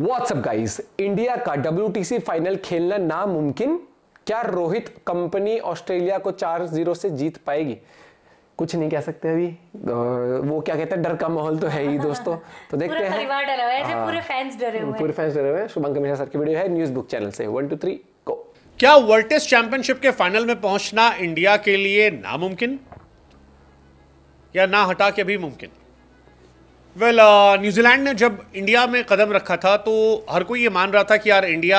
WhatsApp guys India का W final खेलना नामुमकिन क्या रोहित कंपनी ऑस्ट्रेलिया को चार जीरो से जीत पाएगी कुछ नहीं कह सकते अभी वो क्या कहते हैं डर का माहौल तो है ही दोस्तों तो देखते हैं पूरे फैंस डरे हुए हाँ। पूरे फैंस डरे हुए हैं शुभंकर मिश्रा सर की वीडियो है न्यूज बुक चैनल से वन टू थ्री को क्या वर्ल्ड टेस्ट चैंपियनशिप के फाइनल में पहुंचना इंडिया के लिए नामुमकिन या ना हटा के भी मुमकिन वेल well, न्यूजीलैंड uh, ने जब इंडिया में कदम रखा था तो हर कोई ये मान रहा था कि यार इंडिया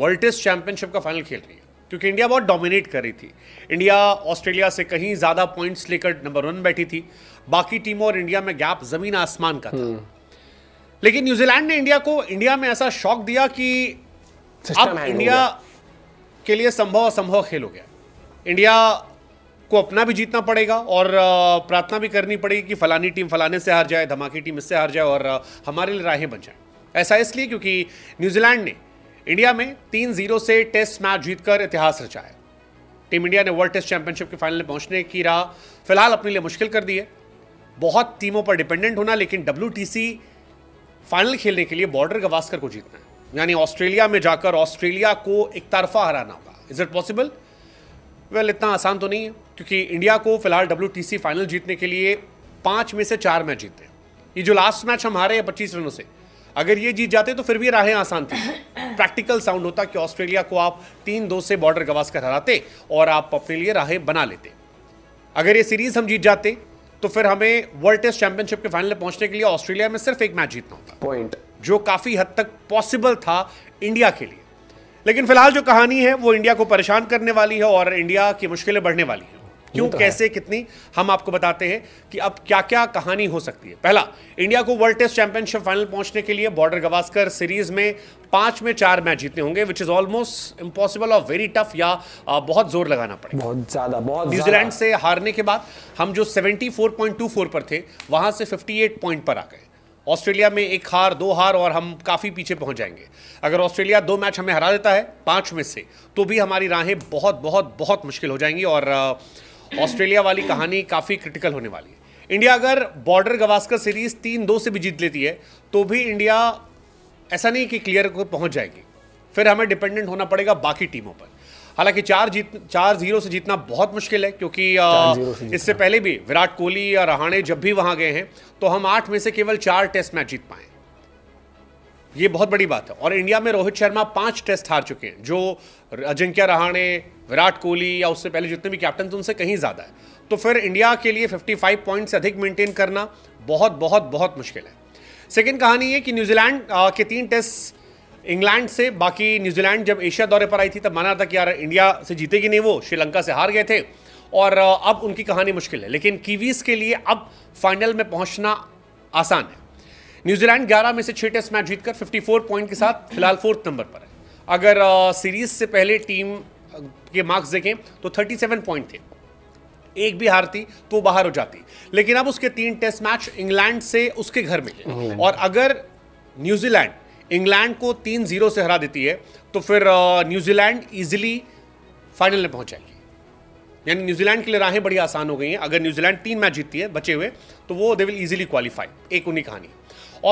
वर्ल्ड टेस्ट चैंपियनशिप का फाइनल खेल रही है क्योंकि इंडिया बहुत डोमिनेट कर रही थी इंडिया ऑस्ट्रेलिया से कहीं ज़्यादा पॉइंट्स लेकर नंबर वन बैठी थी बाकी टीमों और इंडिया में गैप ज़मीन आसमान का था हम्म। लेकिन न्यूजीलैंड ने इंडिया को इंडिया में ऐसा शौक दिया कि अब इंडिया के लिए संभव असंभव खेल हो गया इंडिया को अपना भी जीतना पड़ेगा और प्रार्थना भी करनी पड़ेगी कि फलानी टीम फलाने से हार जाए धमाके टीम इससे हार जाए और हमारे लिए राहें बन जाए ऐसा इसलिए क्योंकि न्यूजीलैंड ने इंडिया में तीन जीरो से टेस्ट मैच जीतकर इतिहास रचाया टीम इंडिया ने वर्ल्ड टेस्ट चैंपियनशिप के फाइनल में पहुंचने की राह फिलहाल अपने लिए मुश्किल कर दी है बहुत टीमों पर डिपेंडेंट होना लेकिन डब्ल्यू फाइनल खेलने के लिए बॉर्डर गवास्कर को जीतना है यानी ऑस्ट्रेलिया में जाकर ऑस्ट्रेलिया को एक तरफा हराना होगा इज इट पॉसिबल वेल इतना आसान तो नहीं है क्योंकि इंडिया को फिलहाल डब्ल्यू फाइनल जीतने के लिए पाँच में से चार मैच जीतते हैं ये जो लास्ट मैच हम हारे हैं पच्चीस रनों से अगर ये जीत जाते तो फिर भी राहें आसान थी प्रैक्टिकल साउंड होता कि ऑस्ट्रेलिया को आप तीन दो से बॉर्डर गवास कर हराते और आप अपने लिए राहें बना लेते अगर ये सीरीज हम जीत जाते तो फिर हमें वर्ल्ड टेस्ट चैंपियनशिप के फाइनल में पहुंचने के लिए ऑस्ट्रेलिया में सिर्फ एक मैच जीतना होता पॉइंट जो काफी हद तक पॉसिबल था इंडिया के लिए लेकिन फिलहाल जो कहानी है वो इंडिया को परेशान करने वाली है और इंडिया की मुश्किलें बढ़ने वाली हैं क्यों तो कैसे कितनी हम आपको बताते हैं कि अब क्या क्या कहानी हो सकती है पहला इंडिया को वर्ल्ड टेस्ट चैंपियनशिप फाइनल पहुंचने के लिए बॉर्डर गवास्कर सीरीज में पांच में चार मैच जीतने होंगे विच इज ऑलमोस्ट इम्पॉसिबल और वेरी टफ या बहुत जोर लगाना पड़ेगा बहुत ज्यादा बहुत न्यूजीलैंड से हारने के बाद हम जो सेवेंटी पर थे वहां से फिफ्टी पॉइंट पर आ गए ऑस्ट्रेलिया में एक हार दो हार और हम काफ़ी पीछे पहुंच जाएंगे अगर ऑस्ट्रेलिया दो मैच हमें हरा देता है पांच में से तो भी हमारी राहें बहुत बहुत बहुत मुश्किल हो जाएंगी और आ, ऑस्ट्रेलिया वाली कहानी काफ़ी क्रिटिकल होने वाली है इंडिया अगर बॉर्डर गवास्कर सीरीज तीन दो से भी जीत लेती है तो भी इंडिया ऐसा नहीं कि क्लियर को पहुंच जाएगी फिर हमें डिपेंडेंट होना पड़ेगा बाकी टीमों पर हालांकि चार जीत चार जीरो से जीतना बहुत मुश्किल है क्योंकि इससे पहले भी विराट कोहली या रहाणे जब भी वहां गए हैं तो हम आठ में से केवल चार टेस्ट मैच जीत पाए ये बहुत बड़ी बात है और इंडिया में रोहित शर्मा पांच टेस्ट हार चुके हैं जो अजिंक्य रहाणे विराट कोहली या उससे पहले जितने भी कैप्टन थे उनसे कहीं ज़्यादा है तो फिर इंडिया के लिए 55 पॉइंट से अधिक मेंटेन करना बहुत बहुत बहुत मुश्किल है सेकेंड कहानी ये कि न्यूजीलैंड के तीन टेस्ट इंग्लैंड से बाकी न्यूजीलैंड जब एशिया दौरे पर आई थी तब माना था कि यार इंडिया से जीतेगी नहीं वो श्रीलंका से हार गए थे और अब उनकी कहानी मुश्किल है लेकिन कीवीज़ के लिए अब फाइनल में पहुंचना आसान है न्यूजीलैंड 11 में से छह टेस्ट मैच जीतकर 54 पॉइंट के साथ फिलहाल फोर्थ नंबर पर है अगर सीरीज से पहले टीम के मार्क्स देखें तो 37 पॉइंट थे एक भी हारती तो बाहर हो जाती लेकिन अब उसके तीन टेस्ट मैच इंग्लैंड से उसके घर में और अगर न्यूजीलैंड इंग्लैंड को तीन जीरो से हरा देती है तो फिर न्यूजीलैंड ईजिली फाइनल में पहुंच जाएगी यानी न्यूजीलैंड के लिए राहें बड़ी आसान हो गई हैं अगर न्यूजीलैंड तीन मैच जीतती है बचे हुए तो वो दे विल इजीली क्वालिफाई एक उन्हीं कहानी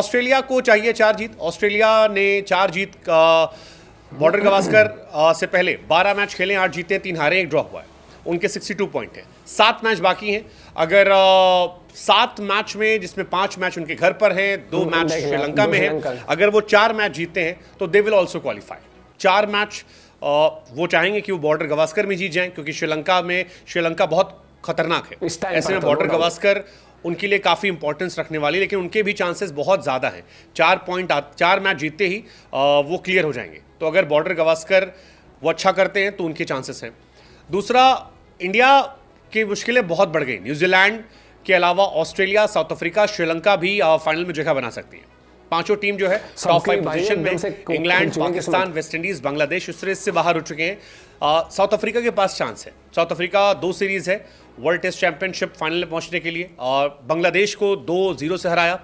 ऑस्ट्रेलिया को चाहिए चार जीत ऑस्ट्रेलिया ने चार जीत का बॉर्डर गवास्कर से पहले 12 मैच खेले आठ जीते तीन हारे एक ड्रॉ हुआ है उनके 62 पॉइंट हैं सात मैच बाकी हैं अगर सात मैच में जिसमें पांच मैच उनके घर पर हैं दो मैच श्रीलंका में हैं अगर वो चार मैच जीतते हैं तो दे विल ऑल्सो क्वालिफाई चार मैच वो चाहेंगे कि वो बॉर्डर गवास्कर में जीत जाएं क्योंकि श्रीलंका में श्रीलंका बहुत खतरनाक है ऐसे में तो बॉर्डर गवास्कर उनके लिए काफ़ी इंपॉर्टेंस रखने वाली लेकिन उनके भी चांसेस बहुत ज़्यादा हैं चार पॉइंट चार मैच जीतते ही वो क्लियर हो जाएंगे तो अगर बॉर्डर गवास्कर वो अच्छा करते हैं तो उनके चांसेस हैं दूसरा इंडिया की मुश्किलें बहुत बढ़ गई न्यूजीलैंड के अलावा ऑस्ट्रेलिया साउथ अफ्रीका श्रीलंका भी फाइनल में जगह बना सकती है पांचों टीम जो है टॉप फाइव पोजीशन में England Pakistan West Indies Bangladesh उस रेस से बाहर हो चुके हैं साउथ अफ्रीका के पास चांस है साउथ अफ्रीका दो सीरीज है वर्ल्ड टेस्ट चैंपियनशिप फाइनल में पहुंचने के लिए और बांग्लादेश को दो जीरो से हराया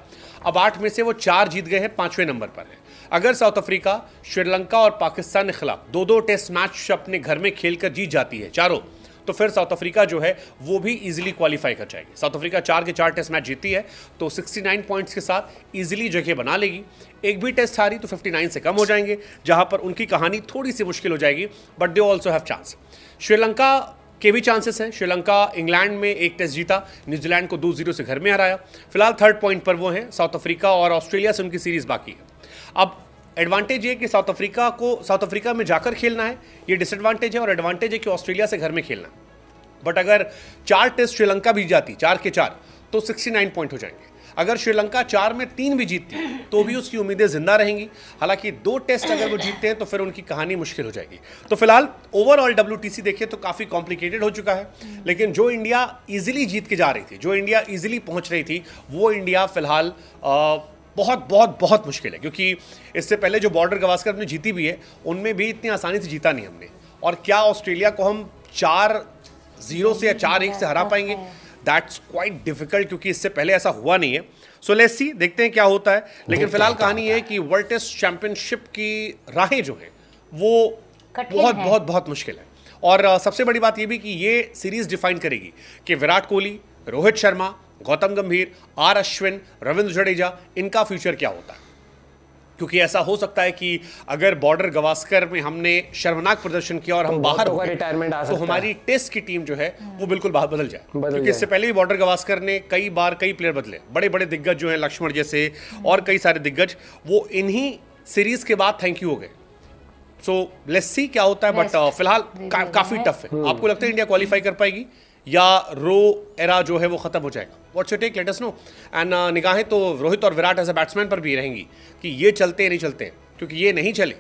अब आठ में से वो चार जीत गए हैं पांचवें नंबर पर हैं अगर साउथ अफ्रीका श्रीलंका और पाकिस्तान के खिलाफ दो दो टेस्ट मैच अपने घर में खेलकर जीत जाती है चारों तो फिर साउथ अफ्रीका जो है वो भी इजीली क्वालिफाई कर जाएगी साउथ अफ्रीका चार के चार टेस्ट मैच जीती है तो 69 पॉइंट्स के साथ इजीली जगह बना लेगी एक भी टेस्ट हारी तो 59 से कम हो जाएंगे जहां पर उनकी कहानी थोड़ी सी मुश्किल हो जाएगी but they also have chance Sri Lanka के भी चांसेस हैं श्रीलंका इंग्लैंड में एक टेस्ट जीता न्यूजीलैंड को दो जीरो से घर में हराया फिलहाल थर्ड पॉइंट पर वो हैं साउथ अफ्रीका और ऑस्ट्रेलिया से उनकी सीरीज बाकी है अब एडवांटेज ये कि साउथ अफ्रीका को साउथ अफ्रीका में जाकर खेलना है ये डिसएडवांटेज है और एडवांटेज है कि ऑस्ट्रेलिया से घर में खेलना बट अगर चार टेस्ट श्रीलंका भी जाती चार के चार तो सिक्सटी पॉइंट हो जाएंगे अगर श्रीलंका चार में तीन भी जीतती तो भी उसकी उम्मीदें जिंदा रहेंगी हालांकि दो टेस्ट अगर वो जीतते हैं तो फिर उनकी कहानी मुश्किल हो जाएगी तो फिलहाल ओवरऑल डब्ल्यू देखिए तो काफ़ी कॉम्प्लिकेटेड हो चुका है लेकिन जो इंडिया ईजिली जीत के जा रही थी जो इंडिया ईजिली पहुँच रही थी वो इंडिया फिलहाल बहुत बहुत बहुत मुश्किल है क्योंकि इससे पहले जो बॉर्डर गवास्कर हमने जीती भी है उनमें भी इतनी आसानी से जीता नहीं हमने और क्या ऑस्ट्रेलिया को हम चार जीरो से या चार एक से हरा पाएंगे दैट्स क्वाइट डिफिकल्ट क्योंकि इससे पहले ऐसा हुआ नहीं है सो लेट्स सी देखते हैं क्या होता है लेकिन फिलहाल कहानी है कि वर्ल्ड टेस्ट चैंपियनशिप की राहें जो हैं वो बहुत बहुत बहुत मुश्किल है और सबसे बड़ी बात यह भी कि ये सीरीज डिफाइन करेगी कि विराट कोहली रोहित शर्मा गौतम गंभीर आर अश्विन रविंद्र जडेजा इनका फ्यूचर क्या होता है क्योंकि ऐसा हो सकता है कि अगर बॉर्डर गवास्कर में हमने शर्मनाक प्रदर्शन किया और तो हम बाहर हो गए तो हमारी टेस्ट की टीम जो है वो बिल्कुल बाहर बदल जाए बदल क्योंकि इससे पहले भी बॉर्डर गवास्कर ने कई बार कई प्लेयर बदले बड़े बड़े दिग्गज जो हैं लक्ष्मण जैसे और कई सारे दिग्गज वो इन्हीं सीरीज के बाद थैंक यू हो गए सो लेट्स सी क्या होता है बट uh, फिलहाल काफी टफ है हम्म। आपको लगता है इंडिया क्वालिफाई कर पाएगी या रो एरा जो है वो खत्म हो जाएगा what you take let know and निगाहें तो रोहित और विराट एज ए बैट्समैन पर भी रहेंगी कि ये चलते नहीं चलते क्योंकि ये नहीं चले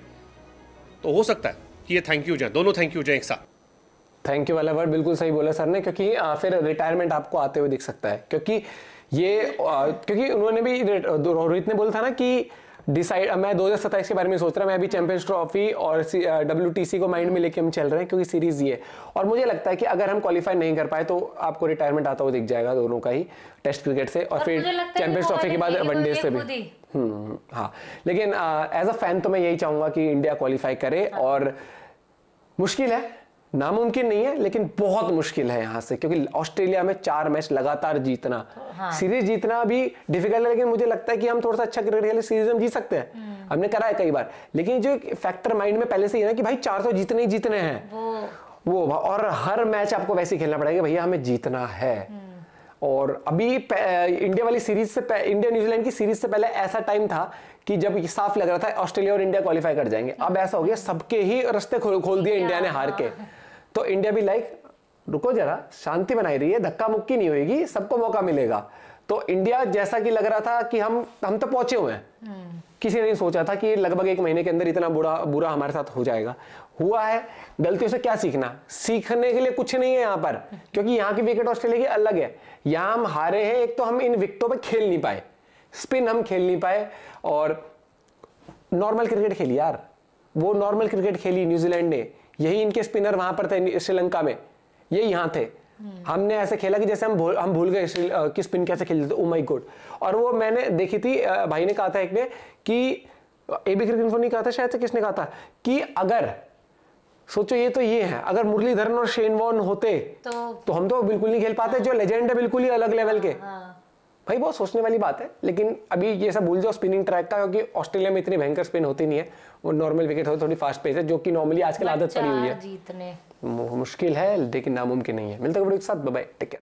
तो हो सकता है कि ये थैंक यू जाए दोनों थैंक यू जाए एक साथ थैंक यू वाला वर्ड बिल्कुल सही बोला सर ने क्योंकि uh, फिर रिटायरमेंट आपको आते हुए दिख सकता है क्योंकि ये uh, क्योंकि उन्होंने भी रोहित ने बोला था ना कि डिसाइड मैं दो हज़ार के बारे में सोच रहा हूँ मैं अभी चैंपियंस ट्रॉफी और डब्ल्यू को माइंड में लेके हम चल रहे हैं क्योंकि सीरीज़ ये और मुझे लगता है कि अगर हम क्वालिफाई नहीं कर पाए तो आपको रिटायरमेंट आता हुआ दिख जाएगा दोनों का ही टेस्ट क्रिकेट से और, फिर चैंपियंस ट्रॉफी के बाद वनडे से भी हम्म, हाँ लेकिन एज अ फैन तो मैं यही चाहूंगा कि इंडिया क्वालिफाई करे हाँ। और मुश्किल है नामुमकिन नहीं है लेकिन बहुत मुश्किल है यहाँ से क्योंकि ऑस्ट्रेलिया में चार मैच लगातार जीतना हाँ। सीरीज जीतना भी डिफिकल्ट है लेकिन मुझे लगता है कि हम थोड़ा सा अच्छा क्रिकेट खेले सीरीज में जीत सकते हैं हम्म। हमने करा है कई बार लेकिन जो फैक्टर माइंड में पहले से ही ना कि भाई चार सौ तो जीतने ही जीतने हैं वो और हर मैच आपको वैसे ही खेलना पड़ेगा भैया हमें जीतना है हम्म। और अभी इंडिया वाली सीरीज से इंडिया न्यूजीलैंड की सीरीज से पहले ऐसा टाइम था कि जब साफ लग रहा था ऑस्ट्रेलिया और इंडिया क्वालिफाई कर जाएंगे हम्म। अब ऐसा हो गया सबके ही रस्ते खोल खोल दिए इंडिया ने हार के हाँ। तो इंडिया भी लाइक रुको जरा शांति बनाई रही है धक्का मुक्की नहीं होगी सबको मौका मिलेगा तो इंडिया जैसा कि लग रहा था कि हम हम तो पहुंचे हुए हैं हम्म। किसी ने नहीं सोचा था कि लगभग एक महीने के अंदर इतना बुरा बुरा हमारे साथ हो जाएगा हुआ है गलतियों से क्या सीखना सीखने के लिए कुछ नहीं है यहाँ पर क्योंकि यहाँ की विकेट ऑस्ट्रेलिया की अलग है यहाँ हम हारे हैं एक तो हम इन विकेटों पर खेल नहीं पाए स्पिन हम खेल नहीं पाए और नॉर्मल क्रिकेट खेली यार वो नॉर्मल क्रिकेट खेली न्यूजीलैंड ने यही इनके स्पिनर वहां पर थे श्रीलंका में ये यहाँ थे हमने ऐसे खेला कि जैसे हम भूल हम भूल गए कि स्पिन कैसे खेलते ओ माई गुड और वो मैंने देखी थी भाई ने कहा था एक ने कि एबी क्रिकेट इन्फो नहीं कहा था शायद से किसने कहा था कि अगर सोचो ये तो ये है अगर मुरलीधरन और शेन वॉन होते तो, तो हम तो बिल्कुल नहीं खेल पाते जो लेजेंड हाँ। है बिल्कुल ही अलग लेवल हाँ, के हाँ। भाई बहुत सोचने वाली बात है लेकिन अभी ये सब भूल जाओ स्पिनिंग ट्रैक का क्योंकि ऑस्ट्रेलिया में इतनी भयंकर स्पिन होती नहीं है वो नॉर्मल विकेट होती थोड़ी फास्ट पेस है जो कि नॉर्मली आजकल आदत पड़ी हुई है जीतने मुश्किल है लेकिन नामुमकिन नहीं है मिलते हैं साथ बाय टेक केयर